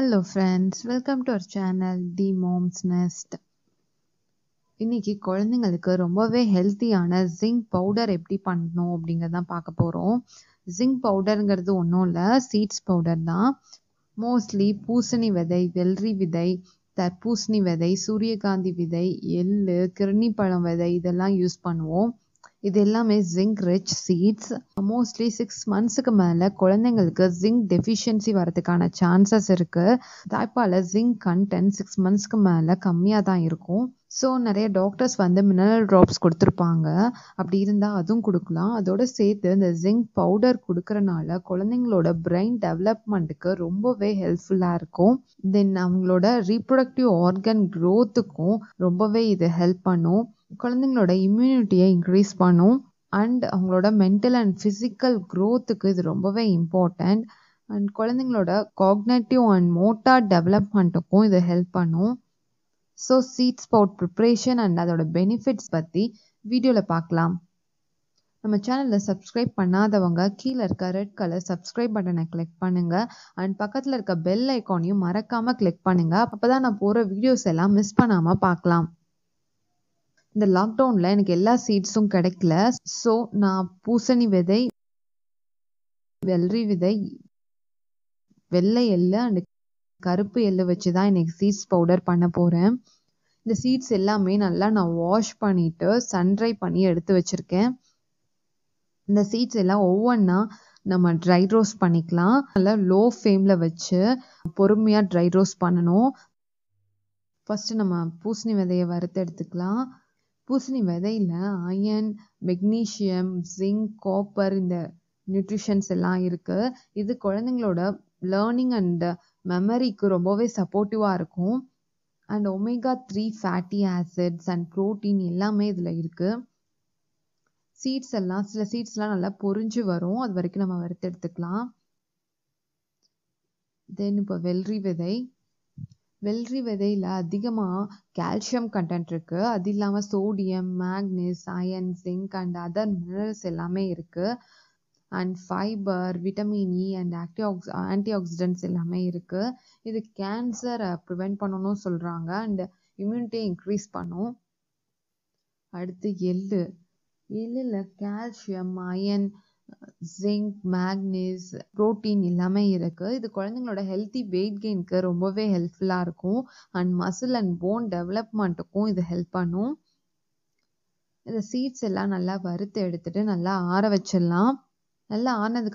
hello friends welcome to our channel the moms nest இன்னைக்கு குழந்தைங்களுக்கு ரொம்பவே ஹெல்த்தியான ஜிங்க் பவுடர் எப்படி பண்ணணும் அப்படிங்கிறத பார்க்க போகிறோம் ஜிங்க் பவுடருங்கிறது ஒன்றும் இல்லை சீட்ஸ் பவுடர் தான் மோஸ்ட்லி பூசணி விதை வெள்ளரி விதை தர்பூசணி விதை சூரியகாந்தி விதை எள்ளு கிருணி பழம் விதை இதெல்லாம் யூஸ் பண்ணுவோம் இது எல்லாமே zinc rich seeds mostly six மந்த்ஸுக்கு மேலே குழந்தைங்களுக்கு ஜிங்க் டெஃபிஷியன்சி வரதுக்கான சான்சஸ் இருக்குது தாய்ப்பால் ஜிங்க் கண்டென்ட் சிக்ஸ் மந்த்ஸ்க்கு மேலே கம்மியாக தான் இருக்கும் ஸோ நிறைய டாக்டர்ஸ் வந்து மினரல் ட்ராப்ஸ் கொடுத்துருப்பாங்க அப்படி இருந்தால் அதுவும் கொடுக்கலாம் அதோடு சேர்த்து இந்த ஜிங்க் பவுடர் கொடுக்கறனால குழந்தைங்களோட பிரெயின் டெவலப்மெண்ட்டுக்கு ரொம்பவே ஹெல்ப்ஃபுல்லாக இருக்கும் தென் அவங்களோட ரீப்ரொடக்டிவ் ஆர்கன் க்ரோத்துக்கும் ரொம்பவே இது ஹெல்ப் பண்ணும் குழந்தைங்களோட இம்யூனிட்டியை இன்க்ரீஸ் பண்ணும் அண்ட் அவங்களோட மென்டல் அண்ட் ஃபிசிக்கல் க்ரோத்துக்கு இது ரொம்பவே இம்பார்ட்டண்ட் அண்ட் குழந்தைங்களோட காக்னேட்டிவ் அண்ட் மோட்டார் டெவலப்மெண்ட்டுக்கும் இது ஹெல்ப் பண்ணும் so seed sprout preparation and அதோட பெனிஃபிட்ஸ் பற்றி வீடியோவில் பார்க்கலாம் நம்ம சேனலில் சப்ஸ்கிரைப் பண்ணாதவங்க கீழே இருக்க ரெட் கலர் சப்ஸ்கிரைப் பட்டனை கிளிக் பண்ணுங்கள் அண்ட் பக்கத்தில் இருக்க பெல் ஐக்கானையும் மறக்காமல் கிளிக் பண்ணுங்கள் அப்போ தான் நான் போகிற வீடியோஸ் எல்லாம் மிஸ் பண்ணாமல் பார்க்கலாம் இந்த லாக்டவுனில் எனக்கு எல்லா சீட்ஸும் கிடைக்கல ஸோ நான் பூசணி விதை வெள்ளரி விதை வெள்ளை எள்ளு அண்டு கருப்பு எள்ளு வச்சு தான் எனக்கு சீட்ஸ் பவுடர் பண்ண போகிறேன் இந்த சீட்ஸ் எல்லாமே நல்லா நான் வாஷ் பண்ணிவிட்டு சன்ட்ரை பண்ணி எடுத்து வச்சுருக்கேன் இந்த சீட்ஸ் எல்லாம் ஒவ்வொன்றா நம்ம ட்ரை ரோஸ்ட் பண்ணிக்கலாம் நல்லா லோ ஃப்ளேமில் வச்சு பொறுமையாக ட்ரை ரோஸ்ட் பண்ணணும் ஃபஸ்ட்டு நம்ம பூசணி விதையை வறுத்து எடுத்துக்கலாம் பூசணி விதையில அயன் மெக்னீஷியம் ஜிங்க் காப்பர் இந்த நியூட்ரிஷன்ஸ் எல்லாம் இருக்குது இது குழந்தைங்களோட லேர்னிங் அண்ட் மெமரிக்கு ரொம்பவே சப்போர்ட்டிவாக இருக்கும் and omega three fatty acids and protein எல்லாமே இதில் இருக்குது சீட்ஸ் எல்லாம் சில சீட்ஸ்லாம் நல்லா பொறிஞ்சு வரும் அது வரைக்கும் நம்ம வறுத்து எடுத்துக்கலாம் தென் இப்போ வெள்ளரி விதை வெள்ளரி விதையில் அதிகமாக கால்சியம் கண்டென்ட் இருக்குது அது இல்லாமல் sodium manganese iron zinc and other minerals எல்லாமே இருக்குது and fibre vitamin E and ஆக்டி ஆக்ஸ் ஆன்டி ஆக்சிடென்ட்ஸ் எல்லாமே இருக்குது இது கேன்சரை ப்ரிவெண்ட் பண்ணணும்னு சொல்கிறாங்க அண்ட் இம்யூனிட்டியை இன்க்ரீஸ் பண்ணும் அடுத்து எள்ளு எள்ளில் calcium iron zinc manganese protein எல்லாமே இருக்குது இது குழந்தைங்களோட ஹெல்த்தி வெயிட் கெயின்க்கு ரொம்பவே ஹெல்ப்ஃபுல்லாக இருக்கும் அண்ட் மசில் அண்ட் போன் டெவலப்மெண்ட்டுக்கும் இது ஹெல்ப் பண்ணும் இந்த சீட்ஸ் எல்லாம் நல்லா வறுத்து எடுத்துட்டு நல்லா ஆற வச்சிடலாம் நல்லா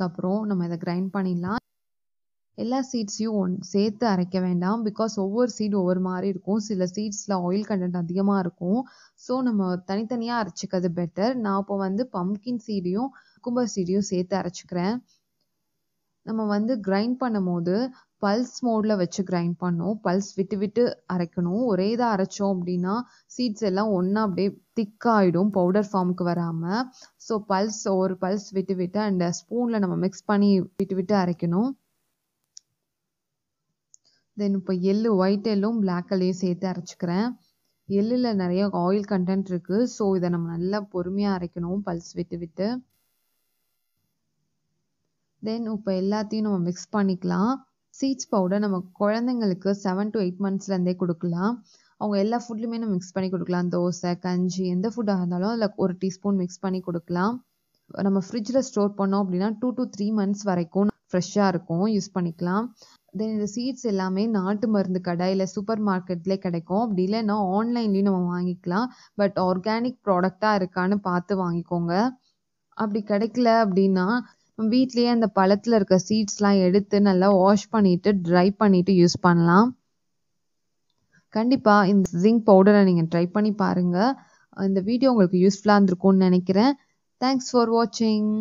அப்புறம் நம்ம இதை கிரைண்ட் பண்ணிடலாம் எல்லா சீட்ஸையும் ஒன் சேர்த்து அரைக்க வேண்டாம் பிகாஸ் ஒவ்வொரு சீடு ஒவ்வொரு மாதிரி இருக்கும் சில சீட்ஸில் ஆயில் கண்டென்ட் அதிகமாக இருக்கும் ஸோ நம்ம தனித்தனியாக அரைச்சிக்கிறது பெட்டர் நான் இப்போ வந்து பம்கின் சீடையும் குக்கும்பர் சீடியும் சேர்த்து அரைச்சிக்கிறேன் நம்ம வந்து கிரைண்ட் பண்ணும் போது பல்ஸ் மோடில் வச்சு கிரைண்ட் பண்ணும் பல்ஸ் விட்டு விட்டு அரைக்கணும் ஒரே இதாக அரைச்சோம் அப்படின்னா சீட்ஸ் எல்லாம் ஒன்றா அப்படியே திக்காகிடும் பவுடர் ஃபார்முக்கு வராமல் ஸோ பல்ஸ் ஒரு பல்ஸ் விட்டு விட்டு அண்ட் ஸ்பூனில் நம்ம மிக்ஸ் பண்ணி விட்டு விட்டு அரைக்கணும் தென் இப்போ எள்ளு ஒயிட் எல்லும் பிளாக் எல்லையும் சேர்த்து அரைச்சிக்கிறேன் எள்ளில் நிறைய ஆயில் கண்டென்ட் இருக்குது ஸோ இதை நம்ம நல்லா பொறுமையாக அரைக்கணும் பல்ஸ் விட்டு விட்டு தென் இப்போ எல்லாத்தையும் நம்ம மிக்ஸ் பண்ணிக்கலாம் சீட்ஸ் பவுடர் நம்ம குழந்தைங்களுக்கு செவன் டு எயிட் மந்த்ஸ்லேருந்தே கொடுக்கலாம் அவங்க எல்லா ஃபுட்லையுமே நம்ம மிக்ஸ் பண்ணி கொடுக்கலாம் தோசை கஞ்சி எந்த ஃபுட்டாக இருந்தாலும் அதில் ஒரு டீஸ்பூன் மிக்ஸ் பண்ணி கொடுக்கலாம் நம்ம ஃப்ரிட்ஜில் ஸ்டோர் பண்ணோம் அப்படின்னா டூ டு த்ரீ மந்த்ஸ் வரைக்கும் ஃப்ரெஷ்ஷாக இருக்கும் யூஸ் பண்ணிக்கலாம் தென் இந்த சீட்ஸ் எல்லாமே நாட்டு மருந்து கடை இல்லை சூப்பர் மார்க்கெட்லேயே கிடைக்கும் அப்படி இல்லைன்னா ஆன்லைன்லேயும் நம்ம வாங்கிக்கலாம் பட் ஆர்கானிக் ப்ராடக்டாக இருக்கான்னு பார்த்து வாங்கிக்கோங்க அப்படி கிடைக்கல அப்படின்னா வீட்லேயே அந்த பழத்தில் இருக்க சீட்ஸ்லாம் எடுத்து நல்லா வாஷ் பண்ணிட்டு ட்ரை பண்ணிட்டு யூஸ் பண்ணலாம் கண்டிப்பாக இந்த ஜிங்க் பவுடரை நீங்கள் ட்ரை பண்ணி பாருங்கள் இந்த வீடியோ உங்களுக்கு யூஸ்ஃபுல்லாக இருந்திருக்கும்னு நினைக்கிறேன் தேங்க்ஸ் ஃபார் வாட்சிங்